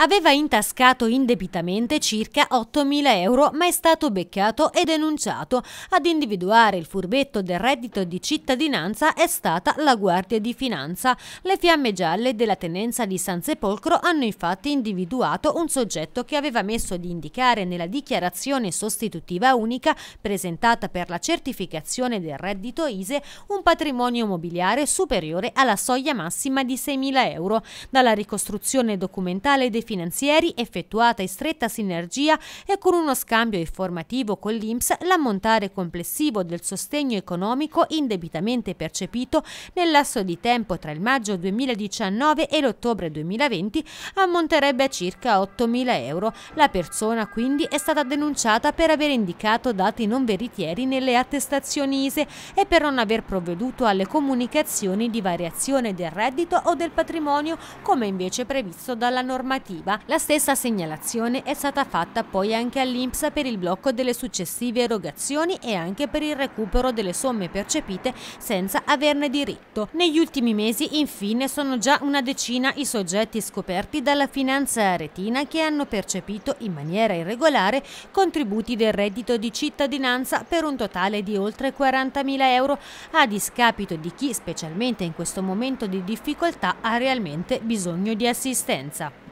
Aveva intascato indebitamente circa 8.000 euro ma è stato beccato e denunciato. Ad individuare il furbetto del reddito di cittadinanza è stata la Guardia di Finanza. Le fiamme gialle della tenenza di San Sepolcro hanno infatti individuato un soggetto che aveva messo di indicare nella dichiarazione sostitutiva unica presentata per la certificazione del reddito ISE un patrimonio mobiliare superiore alla soglia massima di 6.000 euro. Dalla ricostruzione documentale definitiva finanzieri effettuata in stretta sinergia e con uno scambio informativo con l'INPS l'ammontare complessivo del sostegno economico indebitamente percepito nel lasso di tempo tra il maggio 2019 e l'ottobre 2020 ammonterebbe a circa 8.000 euro. La persona quindi è stata denunciata per aver indicato dati non veritieri nelle attestazioni ISE e per non aver provveduto alle comunicazioni di variazione del reddito o del patrimonio come invece previsto dalla normativa. IVA. La stessa segnalazione è stata fatta poi anche all'Inps per il blocco delle successive erogazioni e anche per il recupero delle somme percepite senza averne diritto. Negli ultimi mesi infine sono già una decina i soggetti scoperti dalla finanza aretina che hanno percepito in maniera irregolare contributi del reddito di cittadinanza per un totale di oltre 40.000 euro a discapito di chi, specialmente in questo momento di difficoltà, ha realmente bisogno di assistenza.